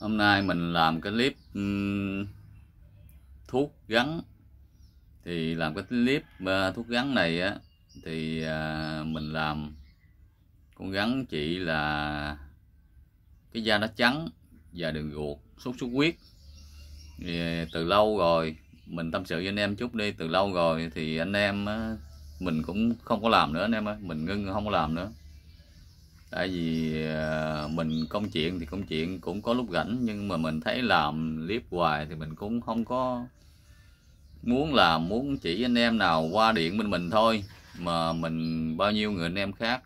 hôm nay mình làm cái clip thuốc gắn thì làm cái clip ờ, thuốc gắn này á thì ờ, mình làm con gắn chỉ là cái da nó trắng và đường ruột sốt xuất huyết thì từ lâu rồi mình tâm sự với anh em chút đi từ lâu rồi thì anh em mình cũng không có làm nữa anh em ơi mình ngưng không có làm nữa tại vì ờ, mình công chuyện thì công chuyện cũng có lúc rảnh nhưng mà mình thấy làm clip hoài thì mình cũng không có muốn làm muốn chỉ anh em nào qua điện bên mình thôi mà mình bao nhiêu người anh em khác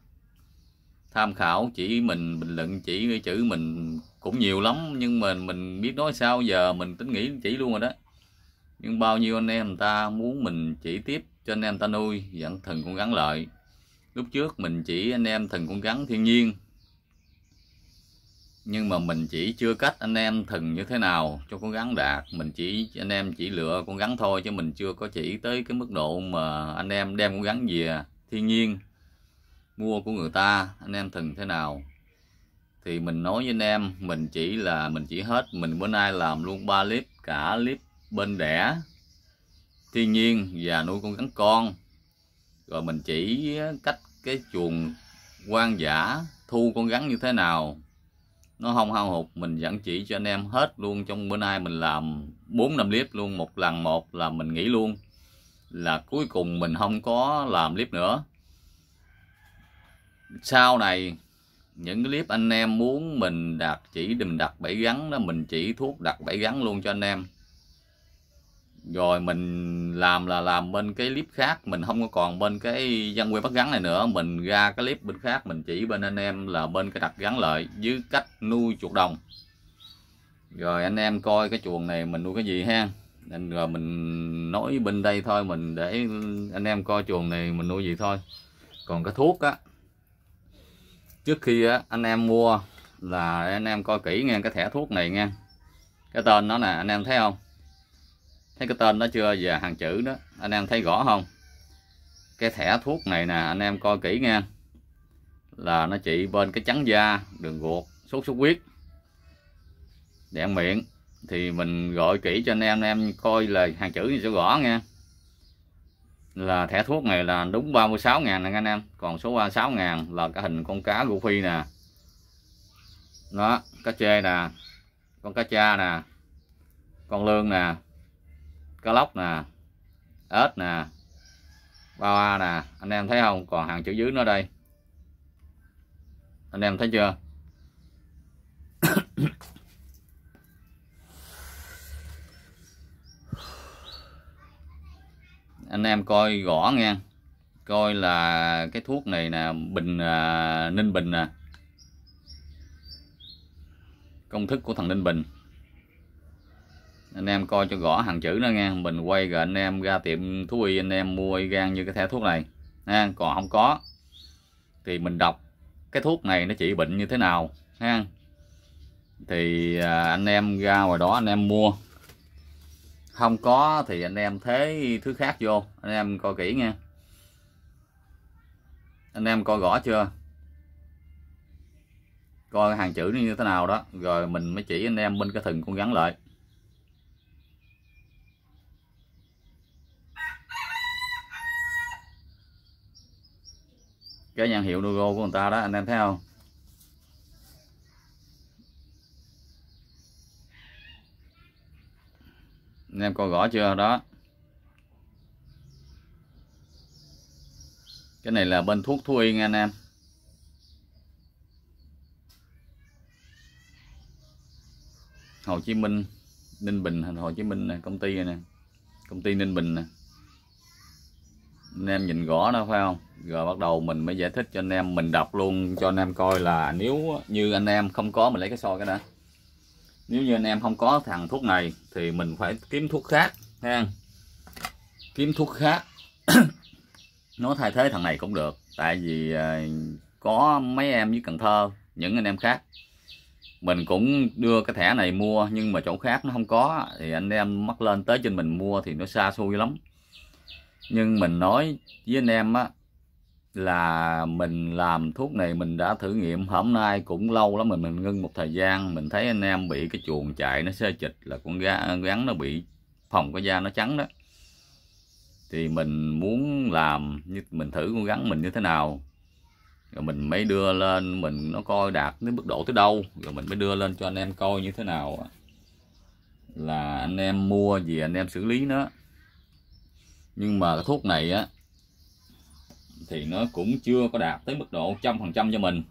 tham khảo chỉ mình bình luận chỉ chữ mình cũng nhiều lắm nhưng mà mình biết nói sao giờ mình tính nghĩ chỉ luôn rồi đó nhưng bao nhiêu anh em người ta muốn mình chỉ tiếp cho anh em ta nuôi vẫn thần cũng gắn lợi lúc trước mình chỉ anh em thần con rắn thiên nhiên nhưng mà mình chỉ chưa cách anh em thần như thế nào cho con rắn đạt mình chỉ anh em chỉ lựa con rắn thôi chứ mình chưa có chỉ tới cái mức độ mà anh em đem con rắn về thiên nhiên mua của người ta anh em thần thế nào thì mình nói với anh em mình chỉ là mình chỉ hết mình bữa nay làm luôn ba clip cả clip bên đẻ thiên nhiên và nuôi con rắn con rồi mình chỉ cách cái chuồng quan giả thu con rắn như thế nào nó không hao hụt mình dẫn chỉ cho anh em hết luôn trong bữa nay mình làm 4 năm clip luôn một lần một là mình nghỉ luôn là cuối cùng mình không có làm clip nữa sau này những clip anh em muốn mình đặt chỉ mình đặt bẫy gắn đó mình chỉ thuốc đặt bẫy gắn luôn cho anh em rồi mình làm là làm bên cái clip khác mình không có còn bên cái dân quê bắt gắn này nữa mình ra cái clip bên khác mình chỉ bên anh em là bên cái đặt gắn lợi dưới cách nuôi chuột đồng rồi anh em coi cái chuồng này mình nuôi cái gì ha nên rồi mình nói bên đây thôi mình để anh em coi chuồng này mình nuôi gì thôi còn cái thuốc á trước khi á, anh em mua là anh em coi kỹ nghe cái thẻ thuốc này nghe cái tên nó nè anh em thấy không thấy cái tên đó chưa và hàng chữ đó anh em thấy rõ không cái thẻ thuốc này nè anh em coi kỹ nha là nó trị bên cái trắng da đường ruột sốt xuất huyết đèn miệng thì mình gọi kỹ cho anh em anh em coi là hàng chữ cho rõ nha là thẻ thuốc này là đúng 36 ngàn nè anh em còn số 36 ngàn là cái hình con cá rô phi nè đó cá chê nè con cá cha nè con lương nè cá lóc nè ếch nè bao a nè anh em thấy không còn hàng chữ dưới nữa đây anh em thấy chưa anh em coi gõ nghe coi là cái thuốc này nè bình à, ninh bình nè công thức của thằng ninh bình anh em coi cho rõ hàng chữ nó nghe mình quay rồi anh em ra tiệm thú y anh em mua gan như cái thẻ thuốc này ha còn không có thì mình đọc cái thuốc này nó trị bệnh như thế nào ha thì à, anh em ra ngoài đó anh em mua không có thì anh em thế thứ khác vô anh em coi kỹ nha anh em coi rõ chưa coi hàng chữ như thế nào đó rồi mình mới chỉ anh em bên cái thừng con gắn lại cái nhãn hiệu logo của người ta đó anh em thấy không anh em coi rõ chưa đó cái này là bên thuốc thú y nha anh em Hồ Chí Minh Ninh Bình Hồ Chí Minh này, công ty này nè công ty Ninh Bình nè anh em nhìn rõ nó phải không rồi bắt đầu mình mới giải thích cho anh em mình đọc luôn cho anh em coi là nếu như anh em không có mình lấy cái soi cái đã nếu như anh em không có thằng thuốc này thì mình phải kiếm thuốc khác ha kiếm thuốc khác nó thay thế thằng này cũng được tại vì à, có mấy em với Cần Thơ những anh em khác mình cũng đưa cái thẻ này mua nhưng mà chỗ khác nó không có thì anh em mắc lên tới trên mình mua thì nó xa xôi lắm nhưng mình nói với anh em á là mình làm thuốc này mình đã thử nghiệm hôm nay cũng lâu lắm mình mình ngưng một thời gian mình thấy anh em bị cái chuồng chạy nó xê chịch là con gắn nó bị phòng cái da nó trắng đó thì mình muốn làm như mình thử con rắn mình như thế nào rồi mình mới đưa lên mình nó coi đạt đến mức độ tới đâu rồi mình mới đưa lên cho anh em coi như thế nào là anh em mua gì anh em xử lý nó nhưng mà cái thuốc này á thì nó cũng chưa có đạt tới mức độ trăm phần trăm cho mình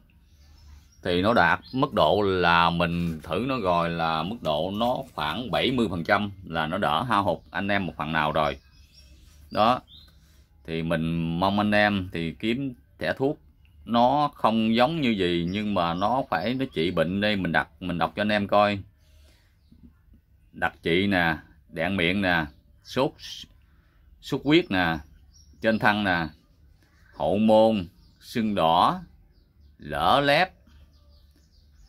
thì nó đạt mức độ là mình thử nó rồi là mức độ nó khoảng 70% là nó đỡ hao hụt anh em một phần nào rồi đó thì mình mong anh em thì kiếm thẻ thuốc nó không giống như gì nhưng mà nó phải nó trị bệnh đây mình đặt mình đọc cho anh em coi đặt trị nè đạn miệng nè sốt xuất huyết nè trên thân nè hậu môn sưng đỏ lở lép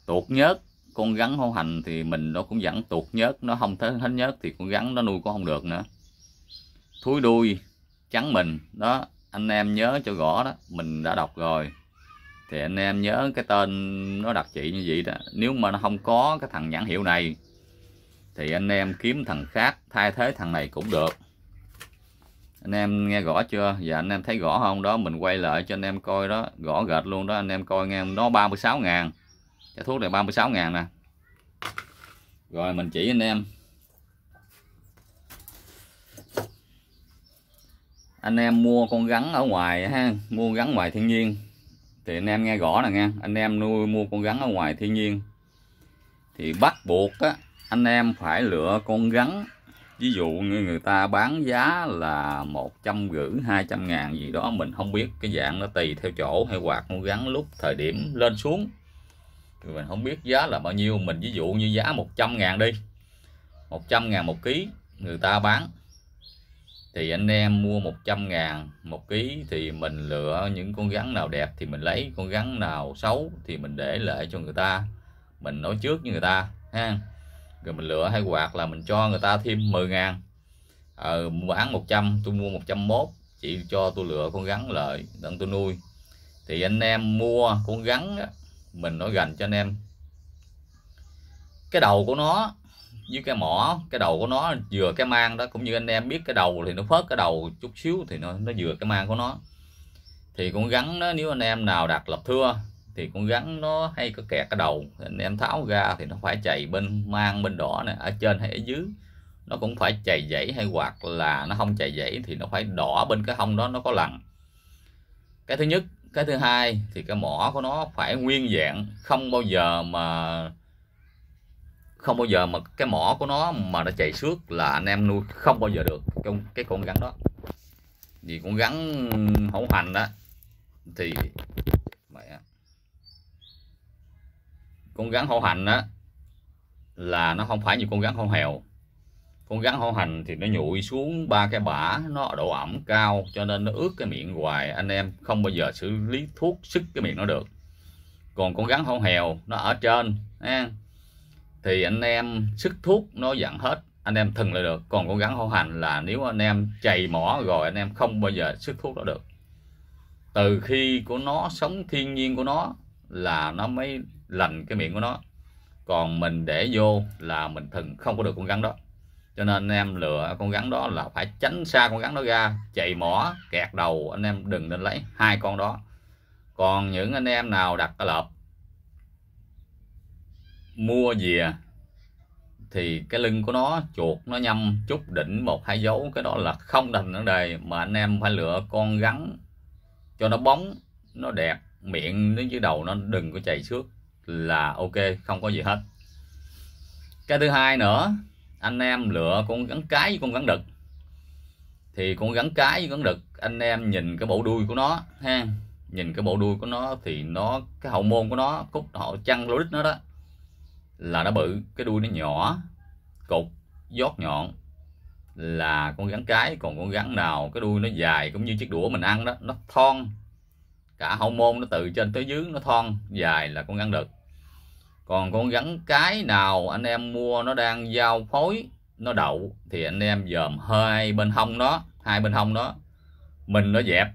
tuột nhớt con gắn hổ hành thì mình nó cũng vẫn tuột nhớt nó không thấy hết nhớt thì con gắn nó nuôi cũng không được nữa thúi đuôi trắng mình đó anh em nhớ cho rõ đó mình đã đọc rồi thì anh em nhớ cái tên nó đặc trị như vậy đó nếu mà nó không có cái thằng nhãn hiệu này thì anh em kiếm thằng khác thay thế thằng này cũng được anh em nghe gõ chưa dạ anh em thấy gõ không đó mình quay lại cho anh em coi đó gõ gệt luôn đó anh em coi nghe nó 36 ngàn cái thuốc này 36 ngàn nè rồi mình chỉ anh em anh em mua con rắn ở ngoài ha mua rắn ngoài thiên nhiên thì anh em nghe rõ nè nha anh em nuôi mua con rắn ở ngoài thiên nhiên thì bắt buộc á anh em phải lựa con rắn ví dụ như người ta bán giá là một trăm rưỡi hai trăm ngàn gì đó mình không biết cái dạng nó tùy theo chỗ hay quạt nó gắn lúc thời điểm lên xuống thì mình không biết giá là bao nhiêu mình ví dụ như giá 100 ngàn đi 100 ngàn một ký người ta bán thì anh em mua 100 ngàn một ký thì mình lựa những con rắn nào đẹp thì mình lấy con rắn nào xấu thì mình để lại cho người ta mình nói trước với người ta ha rồi mình lựa hay quạt là mình cho người ta thêm 10 ngàn ờ, bán 100 tôi mua 101 chị cho tôi lựa con gắn lợi đặng tôi nuôi thì anh em mua con gắn đó, mình nói gần cho anh em cái đầu của nó với cái mỏ cái đầu của nó vừa cái mang đó cũng như anh em biết cái đầu thì nó phớt cái đầu chút xíu thì nó nó vừa cái mang của nó thì con gắn đó nếu anh em nào đặt lập thưa thì con gắn nó hay có kẹt cái đầu nên em tháo ra thì nó phải chạy bên mang bên đỏ này ở trên hay ở dưới nó cũng phải chạy dãy hay hoặc là nó không chạy dãy thì nó phải đỏ bên cái hông đó nó có lằn cái thứ nhất cái thứ hai thì cái mỏ của nó phải nguyên dạng không bao giờ mà không bao giờ mà cái mỏ của nó mà nó chạy xước là anh em nuôi không bao giờ được trong cái con rắn đó vì con gắn hậu hành đó thì mẹ con rắn hổ hành á là nó không phải như con rắn hổ hèo con rắn hổ hành thì nó nhụi xuống ba cái bã nó độ ẩm cao cho nên nó ướt cái miệng hoài anh em không bao giờ xử lý thuốc sức cái miệng nó được còn con rắn hổ hèo nó ở trên thì anh em sức thuốc nó dặn hết anh em thừng lại được còn con rắn hổ hành là nếu anh em chày mỏ rồi anh em không bao giờ sức thuốc nó được từ khi của nó sống thiên nhiên của nó là nó mới lành cái miệng của nó còn mình để vô là mình thường không có được con rắn đó cho nên anh em lựa con rắn đó là phải tránh xa con rắn đó ra chạy mỏ kẹt đầu anh em đừng nên lấy hai con đó còn những anh em nào đặt cái lợp mua dìa thì cái lưng của nó chuột nó nhâm chút đỉnh một hai dấu cái đó là không thành vấn đề mà anh em phải lựa con rắn cho nó bóng nó đẹp miệng nó dưới đầu nó đừng có chạy xước là ok không có gì hết cái thứ hai nữa anh em lựa con gắn cái với con gắn đực thì con gắn cái với gắn đực anh em nhìn cái bộ đuôi của nó ha nhìn cái bộ đuôi của nó thì nó cái hậu môn của nó cúc họ chăn lô đích nó đó là nó bự cái đuôi nó nhỏ cục dót nhọn là con gắn cái còn con gắn nào cái đuôi nó dài cũng như chiếc đũa mình ăn đó nó thon cả ừ. hậu môn nó từ trên tới dưới nó thon dài là con gắn được còn con gắn cái nào anh em mua nó đang giao phối nó đậu thì anh em dòm hai bên hông nó hai bên hông nó mình nó dẹp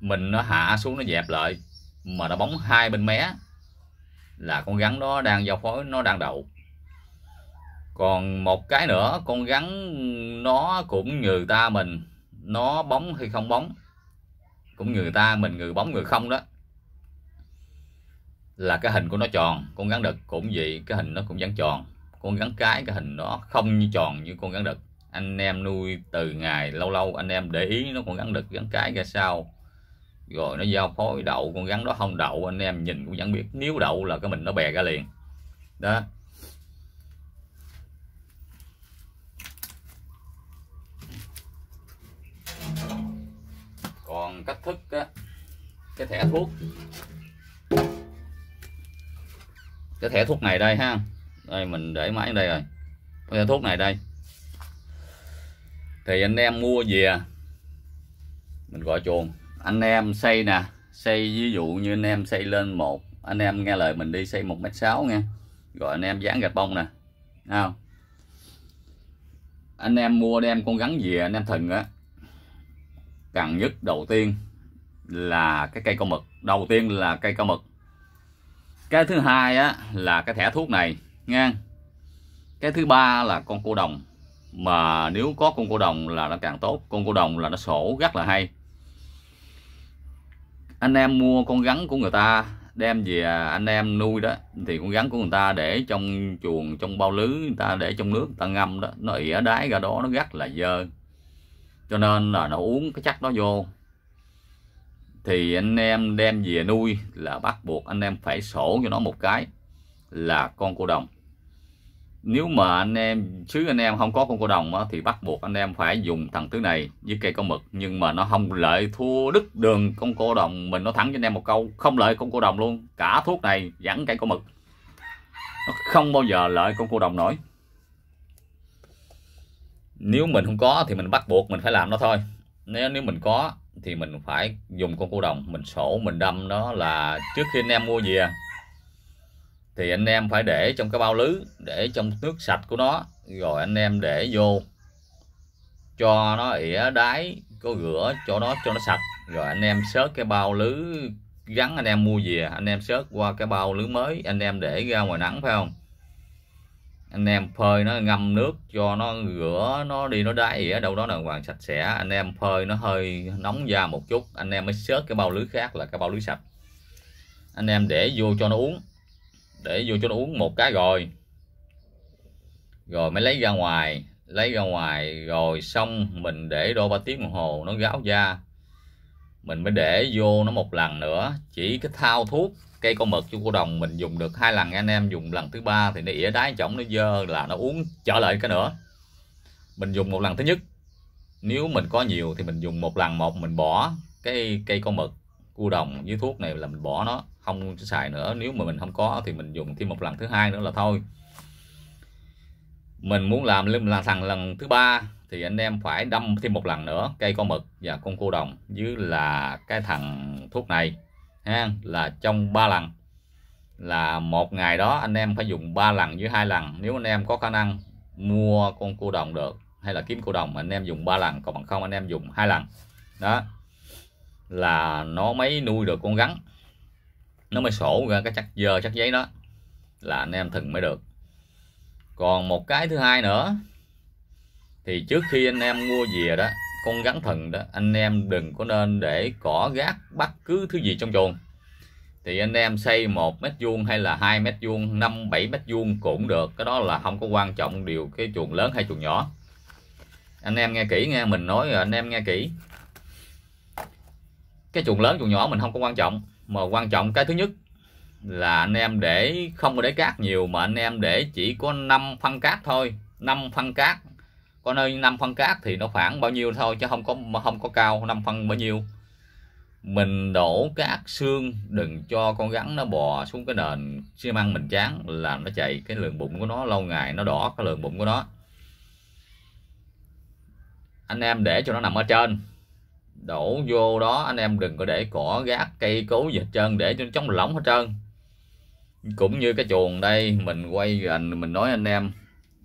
mình nó hạ xuống nó dẹp lại mà nó bóng hai bên mé là con gắn đó đang giao phối nó đang đậu còn một cái nữa con gắn nó cũng người ta mình nó bóng hay không bóng cũng người ta mình người bóng người không đó là cái hình của nó tròn con rắn đực cũng vậy cái hình nó cũng vẫn tròn con rắn cái cái hình nó không như tròn như con rắn đực anh em nuôi từ ngày lâu lâu anh em để ý nó con rắn đực rắn cái ra sao rồi nó giao phối đậu con rắn đó không đậu anh em nhìn cũng vẫn biết nếu đậu là cái mình nó bè ra liền đó cách thức cái thẻ thuốc cái thẻ thuốc này đây ha đây mình để máy ở đây rồi cái thẻ thuốc này đây thì anh em mua về mình gọi chuồng anh em xây nè xây ví dụ như anh em xây lên một anh em nghe lời mình đi xây một mét sáu nghe gọi anh em dán gạch bông nè không anh em mua đem con gắn về anh em thừng á cần nhất đầu tiên là cái cây cao mực đầu tiên là cây cao mực cái thứ hai á là cái thẻ thuốc này nha cái thứ ba là con cô đồng mà nếu có con cô đồng là nó càng tốt con cô đồng là nó sổ rất là hay anh em mua con rắn của người ta đem về anh em nuôi đó thì con rắn của người ta để trong chuồng trong bao lưới người ta để trong nước người ta ngâm đó nó ỉa đáy ra đó nó rất là dơ cho nên là nó uống cái chất đó vô thì anh em đem về nuôi là bắt buộc anh em phải sổ cho nó một cái là con cô đồng nếu mà anh em chứ anh em không có con cô đồng á, thì bắt buộc anh em phải dùng thằng thứ này với cây con mực nhưng mà nó không lợi thua đứt đường con cô đồng mình nó thắng cho anh em một câu không lợi con cô đồng luôn cả thuốc này dẫn cây con mực nó không bao giờ lợi con cô đồng nổi nếu ừ. mình không có thì mình bắt buộc mình phải làm nó thôi nếu nếu mình có thì mình phải dùng con cô đồng mình sổ mình đâm nó là trước khi anh em mua về thì anh em phải để trong cái bao lứ để trong nước sạch của nó rồi anh em để vô cho nó ỉa đáy có rửa cho nó cho nó sạch rồi anh em xớt cái bao lứ gắn anh em mua về anh em xớt qua cái bao lưới mới anh em để ra ngoài nắng phải không anh em phơi nó ngâm nước cho nó rửa nó đi nó đáy ỉa đâu đó là hoàn sạch sẽ anh em phơi nó hơi nóng da một chút anh em mới xớt cái bao lưới khác là cái bao lưới sạch anh em để vô cho nó uống để vô cho nó uống một cái rồi rồi mới lấy ra ngoài lấy ra ngoài rồi xong mình để đôi ba tiếng đồng hồ nó gáo da mình mới để vô nó một lần nữa chỉ cái thao thuốc cây con mực chú cô đồng mình dùng được hai lần anh em dùng lần thứ ba thì nó ỉa đáy chổng nó dơ là nó uống trở lại cái nữa mình dùng một lần thứ nhất nếu mình có nhiều thì mình dùng một lần một mình bỏ cái cây con mực cua đồng với thuốc này là mình bỏ nó không xài nữa nếu mà mình không có thì mình dùng thêm một lần thứ hai nữa là thôi mình muốn làm lên là thằng lần thứ ba thì anh em phải đâm thêm một lần nữa cây con mực và con cua đồng với là cái thằng thuốc này ha là trong 3 lần là một ngày đó anh em phải dùng 3 lần với hai lần nếu anh em có khả năng mua con cua đồng được hay là kiếm cua đồng anh em dùng 3 lần còn bằng không anh em dùng hai lần đó là nó mới nuôi được con rắn nó mới sổ ra cái chắc dơ chắc giấy đó là anh em thừng mới được còn một cái thứ hai nữa thì trước khi anh em mua về đó con rắn thần đó anh em đừng có nên để cỏ gác bất cứ thứ gì trong chuồng thì anh em xây một mét vuông hay là hai mét vuông năm bảy mét vuông cũng được cái đó là không có quan trọng điều cái chuồng lớn hay chuồng nhỏ anh em nghe kỹ nghe mình nói rồi anh em nghe kỹ cái chuồng lớn chuồng nhỏ mình không có quan trọng mà quan trọng cái thứ nhất là anh em để không có để cát nhiều mà anh em để chỉ có 5 phân cát thôi 5 phân cát có nơi 5 phân cát thì nó khoảng bao nhiêu thôi chứ không có không có cao 5 phân bao nhiêu mình đổ cát xương đừng cho con rắn nó bò xuống cái nền xi măng mình chán làm nó chạy cái lượng bụng của nó lâu ngày nó đỏ cái lượng bụng của nó anh em để cho nó nằm ở trên đổ vô đó anh em đừng có để cỏ gác cây cối gì hết trơn để cho nó chống lỏng hết trơn cũng như cái chuồng đây mình quay mình nói anh em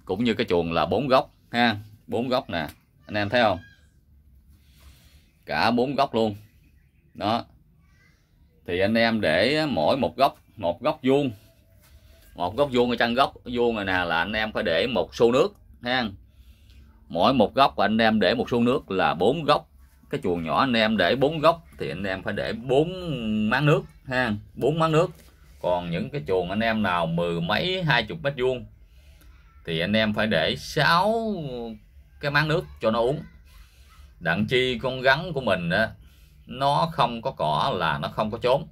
cũng như cái chuồng là bốn góc ha bốn góc nè anh em thấy không cả bốn góc luôn đó thì anh em để mỗi một góc một góc vuông một góc vuông ở chân góc vuông này nè là anh em phải để một xô nước ha mỗi một góc anh em để một xô nước là bốn góc cái chuồng nhỏ anh em để bốn góc thì anh em phải để bốn máng nước ha bốn máng nước còn những cái chuồng anh em nào mười mấy hai chục mét vuông thì anh em phải để sáu cái máng nước cho nó uống đặng chi con gắn của mình á, nó không có cỏ là nó không có trốn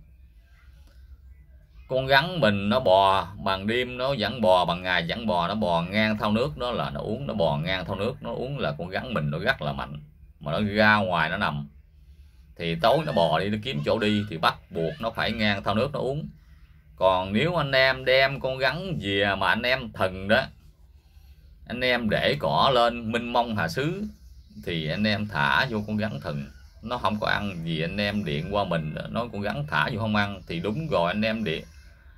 con gắn mình nó bò bằng đêm nó vẫn bò bằng ngày vẫn bò nó bò ngang thao nước nó là nó uống nó bò ngang thao nước nó uống là con gắn mình nó rất là mạnh mà nó ra ngoài nó nằm thì tối nó bò đi nó kiếm chỗ đi thì bắt buộc nó phải ngang thao nước nó uống còn nếu anh em đem con gắn về mà anh em thần đó anh em để cỏ lên minh mông hà xứ thì anh em thả vô con gắn thần nó không có ăn gì anh em điện qua mình nó con gắn thả vô không ăn thì đúng rồi anh em điện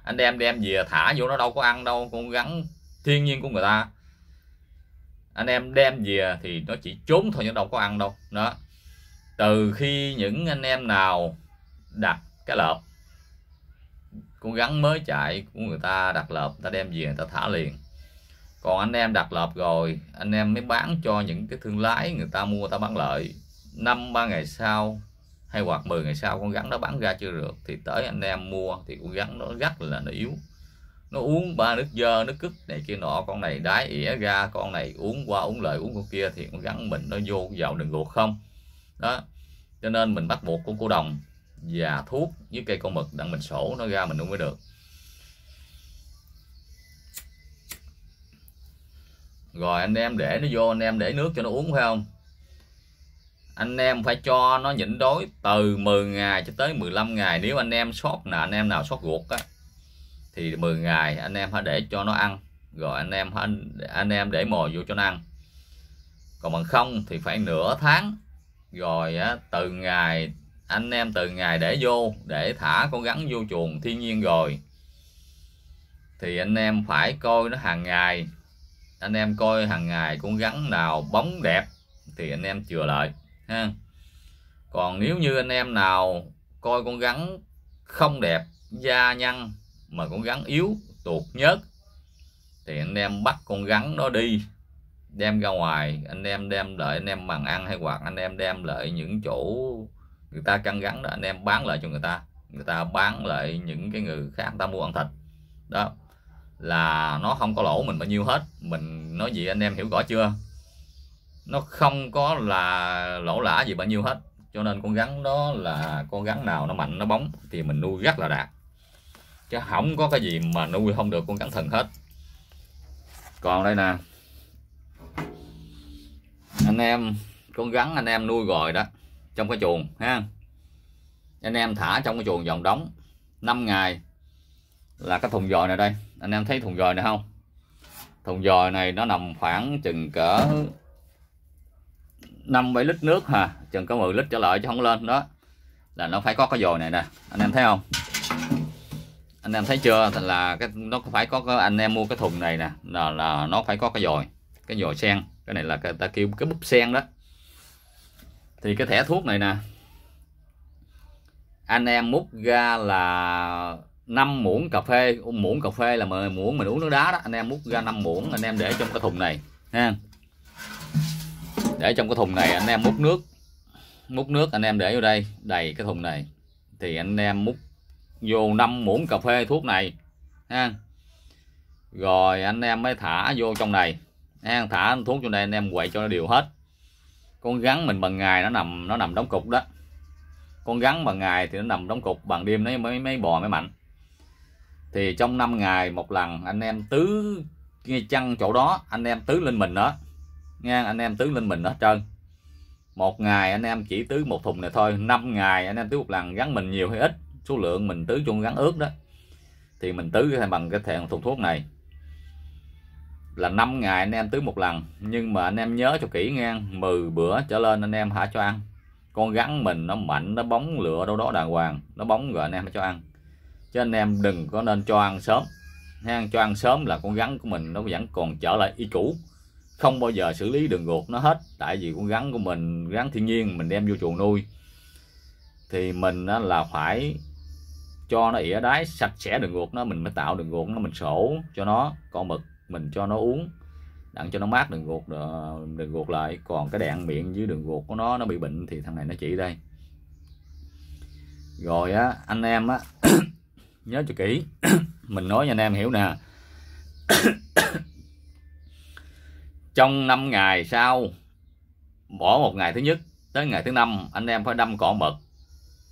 anh em đem về thả vô nó đâu có ăn đâu con gắn thiên nhiên của người ta anh em đem về thì nó chỉ trốn thôi chứ đâu có ăn đâu đó từ khi những anh em nào đặt cái lợp con gắn mới chạy của người ta đặt lợp người ta đem về người ta thả liền còn anh em đặt lợp rồi anh em mới bán cho những cái thương lái người ta mua ta bán lợi năm ba ngày sau hay hoặc 10 ngày sau con rắn nó bán ra chưa được thì tới anh em mua thì con rắn nó rất là nó yếu nó uống ba nước dơ nước cứt này kia nọ con này đái ỉa ra con này uống qua uống lợi uống con kia thì con rắn mình nó vô vào đường ruột không đó cho nên mình bắt buộc con cô đồng và thuốc với cây con mực đặng mình sổ nó ra mình uống mới được rồi anh em để nó vô anh em để nước cho nó uống phải không anh em phải cho nó nhịn đói từ 10 ngày cho tới 15 ngày nếu anh em sót nè anh em nào sót ruột á thì 10 ngày anh em phải để cho nó ăn rồi anh em hãy, anh em để mồi vô cho nó ăn còn bằng không thì phải nửa tháng rồi á, từ ngày anh em từ ngày để vô để thả con rắn vô chuồng thiên nhiên rồi thì anh em phải coi nó hàng ngày anh em coi hàng ngày con rắn nào bóng đẹp thì anh em chừa lại ha còn nếu như anh em nào coi con rắn không đẹp da nhăn mà con rắn yếu tuột nhớt thì anh em bắt con rắn đó đi đem ra ngoài anh em đem lại anh em bằng ăn hay hoặc anh em đem lại những chỗ người ta căng gắn đó anh em bán lại cho người ta người ta bán lại những cái người khác người ta mua ăn thịt đó là nó không có lỗ mình bao nhiêu hết mình nói gì anh em hiểu rõ chưa nó không có là lỗ lã gì bao nhiêu hết cho nên con rắn đó là con rắn nào nó mạnh nó bóng thì mình nuôi rất là đạt chứ không có cái gì mà nuôi không được con rắn thần hết còn đây nè anh em con rắn anh em nuôi rồi đó trong cái chuồng ha anh em thả trong cái chuồng vòng đóng 5 ngày là cái thùng dòi này đây anh em thấy thùng dòi này không thùng dòi này nó nằm khoảng chừng cỡ 5 7 lít nước hà chừng có 10 lít trở lại chứ không lên đó là nó phải có cái dòi này nè anh em thấy không anh em thấy chưa là cái nó phải có cái, anh em mua cái thùng này nè là, là nó phải có cái dòi cái dòi sen cái này là cái, ta kêu cái búp sen đó thì cái thẻ thuốc này nè anh em múc ra là 5 muỗng cà phê muỗng cà phê là 10 muỗng mình uống nước đá đó anh em múc ra 5 muỗng anh em để trong cái thùng này ha để trong cái thùng này anh em múc nước múc nước anh em để vô đây đầy cái thùng này thì anh em múc vô 5 muỗng cà phê thuốc này ha rồi anh em mới thả vô trong này ha thả thuốc trong đây anh em quậy cho nó đều hết con gắn mình bằng ngày nó nằm nó nằm đóng cục đó con gắn bằng ngày thì nó nằm đóng cục bằng đêm nó mới mới bò mới mạnh thì trong 5 ngày một lần anh em tứ ngay chăn chỗ đó anh em tứ lên mình đó nghe anh em tứ lên mình đó trơn một ngày anh em chỉ tứ một thùng này thôi 5 ngày anh em tứ một lần gắn mình nhiều hay ít số lượng mình tứ chung gắn ướt đó thì mình tứ bằng cái thẻ thùng thuốc này là 5 ngày anh em tưới một lần nhưng mà anh em nhớ cho kỹ nghe 10 bữa trở lên anh em hả cho ăn con gắn mình nó mạnh nó bóng lửa đâu đó đàng hoàng nó bóng rồi anh em hãy cho ăn chứ anh em đừng có nên cho ăn sớm ha cho ăn sớm là con rắn của mình nó vẫn còn trở lại y cũ không bao giờ xử lý đường ruột nó hết tại vì con rắn của mình rắn thiên nhiên mình đem vô chuồng nuôi thì mình là phải cho nó ỉa đái sạch sẽ đường ruột nó mình mới tạo đường ruột nó mình sổ cho nó con mực mình cho nó uống đặng cho nó mát đường ruột ờ, đường ruột lại còn cái đạn miệng dưới đường ruột của nó nó bị bệnh thì thằng này nó chỉ đây rồi á anh em á nhớ cho kỹ mình nói cho anh em hiểu nè trong 5 ngày sau bỏ một ngày thứ nhất tới ngày thứ năm anh em phải đâm cỏ mật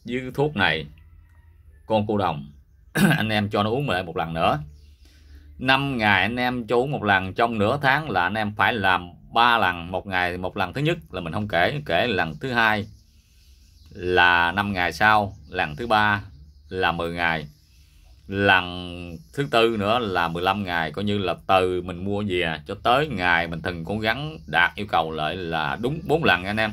với thuốc này con cô đồng anh em cho nó uống lại một lần nữa 5 ngày anh em cho uống một lần trong nửa tháng là anh em phải làm ba lần một ngày một lần thứ nhất là mình không kể kể lần thứ hai là 5 ngày sau lần thứ ba là 10 ngày lần thứ tư nữa là 15 ngày coi như là từ mình mua về cho tới ngày mình từng cố gắng đạt yêu cầu lại là đúng bốn lần anh em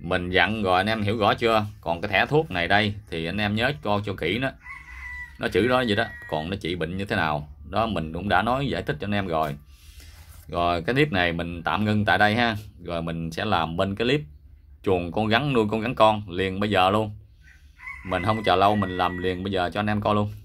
mình dặn rồi anh em hiểu rõ chưa còn cái thẻ thuốc này đây thì anh em nhớ coi cho kỹ nó nó chữ đó vậy đó còn nó trị bệnh như thế nào đó mình cũng đã nói giải thích cho anh em rồi rồi cái clip này mình tạm ngưng tại đây ha rồi mình sẽ làm bên cái clip chuồng con gắn nuôi con gắn con liền bây giờ luôn mình không chờ lâu mình làm liền bây giờ cho anh em coi luôn